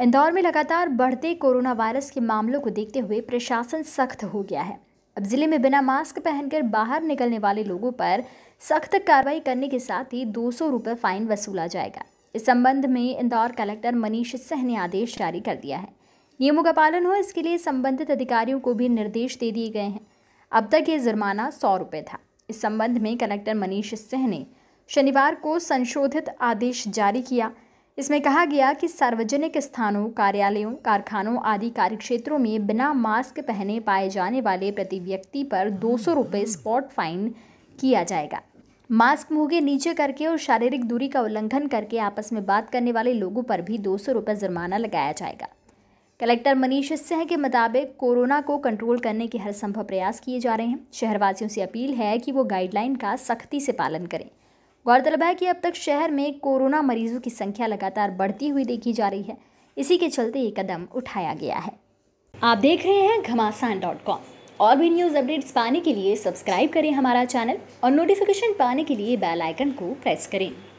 इंदौर में लगातार बढ़ते कोरोना वायरस के मामलों को देखते हुए प्रशासन सख्त हो गया है अब जिले में बिना मास्क पहनकर बाहर निकलने वाले लोगों पर सख्त कार्रवाई करने के साथ ही दो सौ रुपये फाइन वसूला जाएगा इस संबंध में इंदौर कलेक्टर मनीष सिंह ने आदेश जारी कर दिया है नियमों का पालन हो इसके लिए संबंधित अधिकारियों को भी निर्देश दे दिए गए हैं अब तक ये जुर्माना सौ रुपये था इस संबंध में कलेक्टर मनीष सिंह ने शनिवार को संशोधित आदेश जारी किया इसमें कहा गया कि सार्वजनिक स्थानों कार्यालयों कारखानों आदि कार्यक्षेत्रों में बिना मास्क पहने पाए जाने वाले प्रति व्यक्ति पर दो सौ रुपये स्पॉट फाइन किया जाएगा मास्क मुंह के नीचे करके और शारीरिक दूरी का उल्लंघन करके आपस में बात करने वाले लोगों पर भी दो सौ रुपये जुर्माना लगाया जाएगा कलेक्टर मनीष सिंह के मुताबिक कोरोना को कंट्रोल करने के हर संभव प्रयास किए जा रहे हैं शहरवासियों से अपील है कि वो गाइडलाइन का सख्ती से पालन करें गौरतलब है कि अब तक शहर में कोरोना मरीजों की संख्या लगातार बढ़ती हुई देखी जा रही है इसी के चलते ये कदम उठाया गया है आप देख रहे हैं घमासान डॉट कॉम और भी न्यूज़ अपडेट्स पाने के लिए सब्सक्राइब करें हमारा चैनल और नोटिफिकेशन पाने के लिए बेल आइकन को प्रेस करें